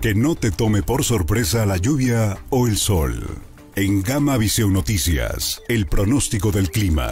Que no te tome por sorpresa la lluvia o el sol. En Gama Viseo Noticias, el pronóstico del clima.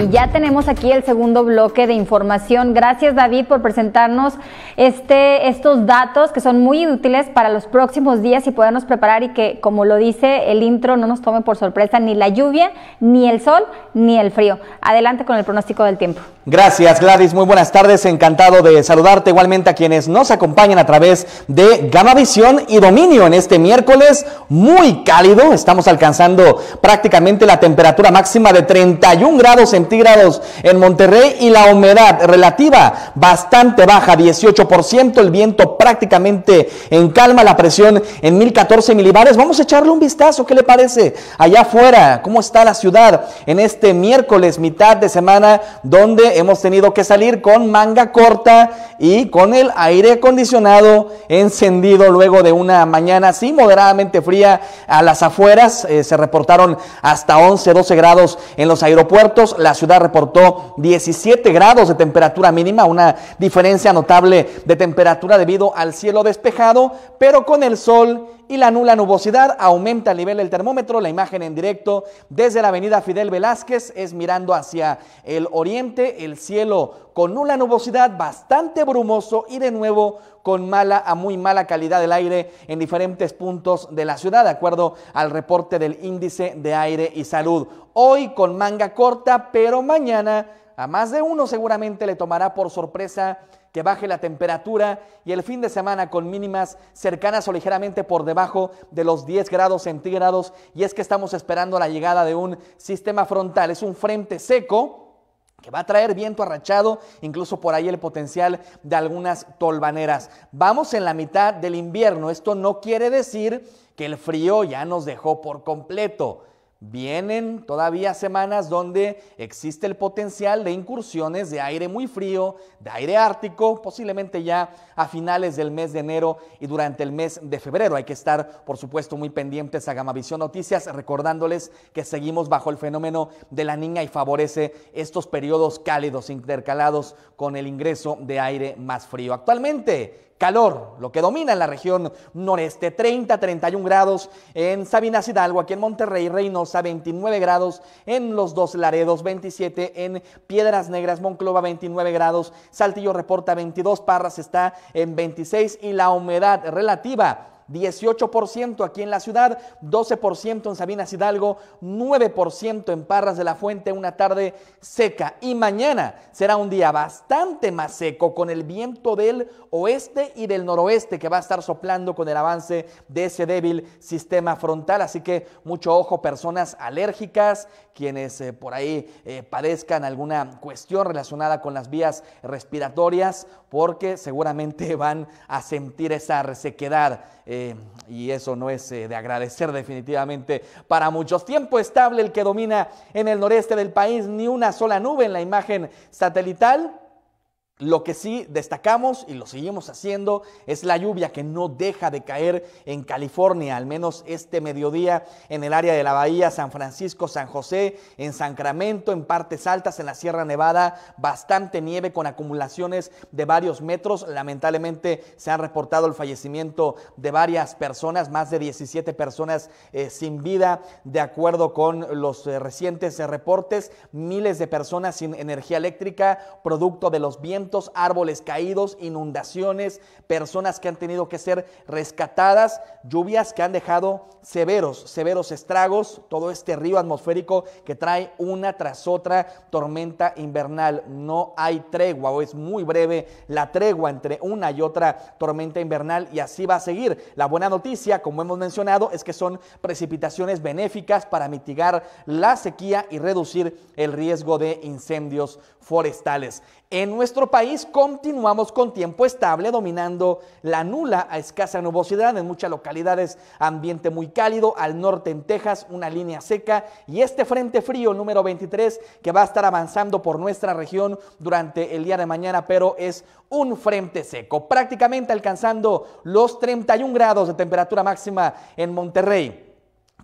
Y ya tenemos aquí el segundo bloque de información. Gracias David por presentarnos este, estos datos que son muy útiles para los próximos días y podernos preparar y que, como lo dice el intro, no nos tome por sorpresa ni la lluvia, ni el sol, ni el frío. Adelante con el pronóstico del tiempo. Gracias Gladys, muy buenas tardes. Encantado de saludarte igualmente a quienes nos acompañan a través de Gama Visión y Dominio en este miércoles muy cálido. Estamos alcanzando prácticamente la temperatura máxima de 31 grados en grados en Monterrey y la humedad relativa bastante baja, 18%, el viento prácticamente en calma, la presión en 1014 milibares. Vamos a echarle un vistazo, ¿qué le parece? Allá afuera, ¿cómo está la ciudad en este miércoles, mitad de semana, donde hemos tenido que salir con manga corta y con el aire acondicionado encendido luego de una mañana así moderadamente fría a las afueras? Eh, se reportaron hasta 11, 12 grados en los aeropuertos la ciudad reportó 17 grados de temperatura mínima, una diferencia notable de temperatura debido al cielo despejado, pero con el sol y la nula nubosidad aumenta el nivel del termómetro. La imagen en directo desde la avenida Fidel Velázquez es mirando hacia el oriente, el cielo con nula nubosidad, bastante brumoso y de nuevo con mala a muy mala calidad del aire en diferentes puntos de la ciudad, de acuerdo al reporte del índice de aire y salud. Hoy con manga corta, pero mañana a más de uno seguramente le tomará por sorpresa que baje la temperatura y el fin de semana con mínimas cercanas o ligeramente por debajo de los 10 grados centígrados. Y es que estamos esperando la llegada de un sistema frontal, es un frente seco que va a traer viento arrachado, incluso por ahí el potencial de algunas tolvaneras. Vamos en la mitad del invierno, esto no quiere decir que el frío ya nos dejó por completo. Vienen todavía semanas donde existe el potencial de incursiones de aire muy frío, de aire ártico, posiblemente ya a finales del mes de enero y durante el mes de febrero. Hay que estar, por supuesto, muy pendientes a Gamavisión Noticias, recordándoles que seguimos bajo el fenómeno de la niña y favorece estos periodos cálidos intercalados con el ingreso de aire más frío. Actualmente, calor, lo que domina en la región noreste, 30-31 grados en Sabina Hidalgo, aquí en Monterrey, Reynosa, 29 grados en Los Dos Laredos, 27 en Piedras Negras, Monclova, 29 grados, Saltillo reporta 22, Parras está en 26 y la humedad relativa 18% aquí en la ciudad, 12% en Sabinas Hidalgo, 9% en Parras de la Fuente, una tarde seca. Y mañana será un día bastante más seco con el viento del oeste y del noroeste que va a estar soplando con el avance de ese débil sistema frontal. Así que mucho ojo, personas alérgicas, quienes eh, por ahí eh, padezcan alguna cuestión relacionada con las vías respiratorias, porque seguramente van a sentir esa resequedad. Eh, y eso no es eh, de agradecer definitivamente para muchos. Tiempo estable el que domina en el noreste del país, ni una sola nube en la imagen satelital. Lo que sí destacamos y lo seguimos haciendo es la lluvia que no deja de caer en California, al menos este mediodía en el área de la bahía, San Francisco, San José, en Sacramento, en partes altas, en la Sierra Nevada, bastante nieve con acumulaciones de varios metros. Lamentablemente se ha reportado el fallecimiento de varias personas, más de 17 personas eh, sin vida, de acuerdo con los eh, recientes reportes, miles de personas sin energía eléctrica, producto de los vientos árboles caídos, inundaciones, personas que han tenido que ser rescatadas, lluvias que han dejado severos, severos estragos, todo este río atmosférico que trae una tras otra tormenta invernal. No hay tregua o es muy breve la tregua entre una y otra tormenta invernal y así va a seguir. La buena noticia, como hemos mencionado, es que son precipitaciones benéficas para mitigar la sequía y reducir el riesgo de incendios forestales. En nuestro país, país continuamos con tiempo estable, dominando la nula a escasa nubosidad en muchas localidades, ambiente muy cálido, al norte en Texas, una línea seca y este frente frío número 23 que va a estar avanzando por nuestra región durante el día de mañana, pero es un frente seco, prácticamente alcanzando los 31 grados de temperatura máxima en Monterrey.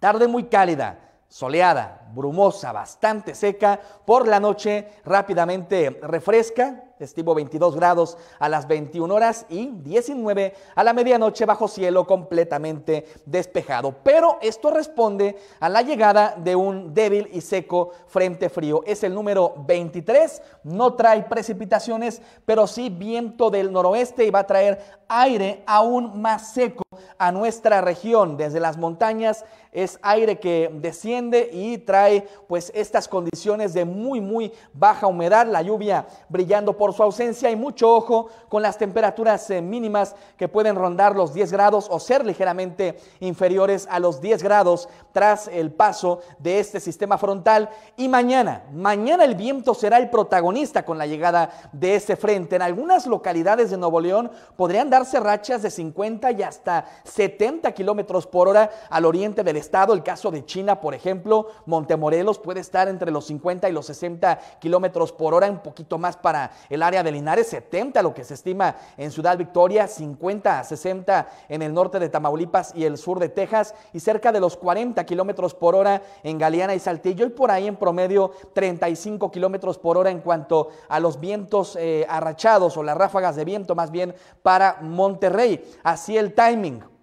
Tarde muy cálida soleada, brumosa, bastante seca. Por la noche rápidamente refresca, estimo 22 grados a las 21 horas y 19 a la medianoche bajo cielo completamente despejado. Pero esto responde a la llegada de un débil y seco frente frío. Es el número 23, no trae precipitaciones, pero sí viento del noroeste y va a traer aire aún más seco a nuestra región, desde las montañas es aire que desciende y trae pues estas condiciones de muy muy baja humedad, la lluvia brillando por su ausencia y mucho ojo con las temperaturas eh, mínimas que pueden rondar los 10 grados o ser ligeramente inferiores a los 10 grados tras el paso de este sistema frontal y mañana, mañana el viento será el protagonista con la llegada de este frente. En algunas localidades de Nuevo León podrían darse rachas de 50 y hasta 70 kilómetros por hora al oriente del estado estado, el caso de China, por ejemplo, Montemorelos puede estar entre los 50 y los 60 kilómetros por hora, un poquito más para el área de Linares, 70 lo que se estima en Ciudad Victoria, 50 a 60 en el norte de Tamaulipas y el sur de Texas, y cerca de los 40 kilómetros por hora en Galeana y Saltillo, y por ahí en promedio 35 kilómetros por hora en cuanto a los vientos eh, arrachados o las ráfagas de viento, más bien para Monterrey. Así el timing.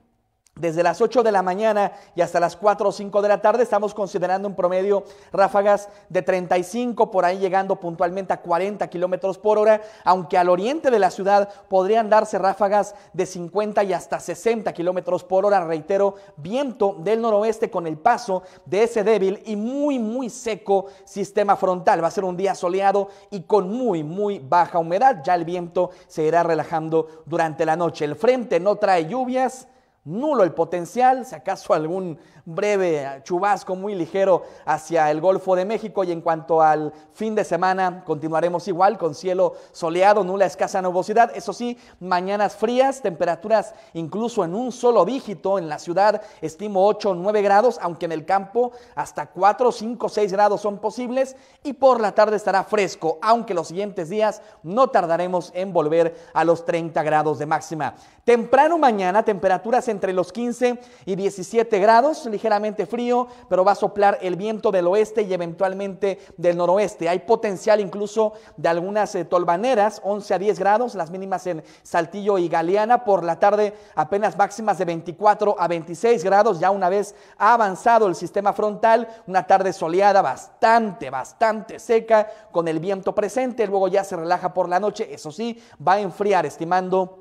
Desde las 8 de la mañana y hasta las 4 o 5 de la tarde estamos considerando un promedio ráfagas de 35 por ahí llegando puntualmente a 40 kilómetros por hora, aunque al oriente de la ciudad podrían darse ráfagas de 50 y hasta 60 kilómetros por hora. Reitero, viento del noroeste con el paso de ese débil y muy muy seco sistema frontal. Va a ser un día soleado y con muy muy baja humedad. Ya el viento se irá relajando durante la noche. El frente no trae lluvias nulo el potencial, si acaso algún breve chubasco muy ligero hacia el Golfo de México y en cuanto al fin de semana continuaremos igual con cielo soleado, nula escasa nubosidad, eso sí, mañanas frías, temperaturas incluso en un solo dígito en la ciudad, estimo 8 o 9 grados, aunque en el campo hasta 4, 5, 6 grados son posibles y por la tarde estará fresco, aunque los siguientes días no tardaremos en volver a los 30 grados de máxima. Temprano mañana temperaturas entre los 15 y 17 grados, ligeramente frío, pero va a soplar el viento del oeste y eventualmente del noroeste. Hay potencial incluso de algunas eh, tolvaneras, 11 a 10 grados, las mínimas en Saltillo y Galeana. Por la tarde apenas máximas de 24 a 26 grados, ya una vez ha avanzado el sistema frontal, una tarde soleada bastante, bastante seca, con el viento presente, luego ya se relaja por la noche, eso sí, va a enfriar, estimando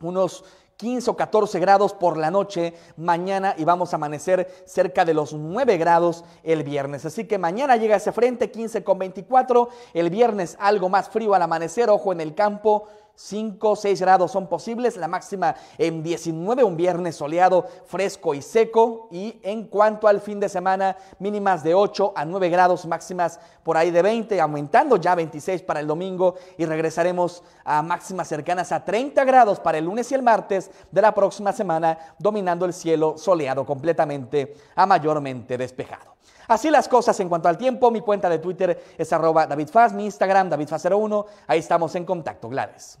unos 15 o 14 grados por la noche mañana y vamos a amanecer cerca de los 9 grados el viernes. Así que mañana llega ese frente 15 con 24, el viernes algo más frío al amanecer, ojo en el campo. 5, 6 grados son posibles, la máxima en 19, un viernes soleado, fresco y seco. Y en cuanto al fin de semana, mínimas de 8 a 9 grados, máximas por ahí de 20, aumentando ya 26 para el domingo y regresaremos a máximas cercanas a 30 grados para el lunes y el martes de la próxima semana, dominando el cielo soleado completamente a mayormente despejado. Así las cosas en cuanto al tiempo. Mi cuenta de Twitter es arroba DavidFaz, mi Instagram DavidFaz01. Ahí estamos en contacto, Gladys.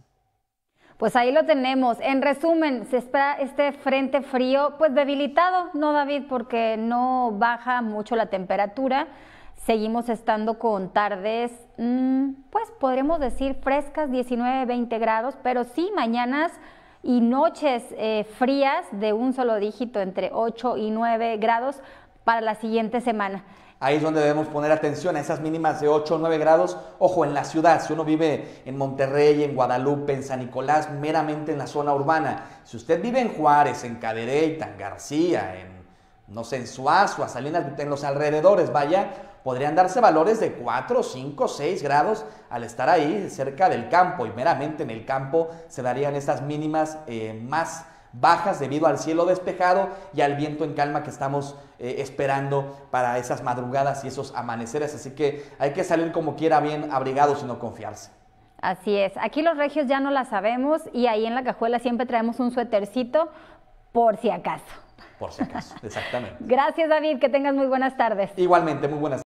Pues ahí lo tenemos. En resumen, se espera este frente frío, pues debilitado, ¿no, David? Porque no baja mucho la temperatura. Seguimos estando con tardes, mm, pues podremos decir frescas, 19, 20 grados, pero sí mañanas y noches eh, frías de un solo dígito, entre 8 y 9 grados para la siguiente semana. Ahí es donde debemos poner atención a esas mínimas de 8 o 9 grados. Ojo, en la ciudad, si uno vive en Monterrey, en Guadalupe, en San Nicolás, meramente en la zona urbana. Si usted vive en Juárez, en Cadereyta, en García, en, no sé, en Suazo, Salinas, en los alrededores, vaya, podrían darse valores de 4, 5, 6 grados al estar ahí cerca del campo y meramente en el campo se darían esas mínimas eh, más bajas debido al cielo despejado y al viento en calma que estamos eh, esperando para esas madrugadas y esos amaneceres. Así que hay que salir como quiera bien abrigados y no confiarse. Así es, aquí los regios ya no la sabemos y ahí en la cajuela siempre traemos un suétercito por si acaso. Por si acaso, exactamente. Gracias David, que tengas muy buenas tardes. Igualmente, muy buenas tardes.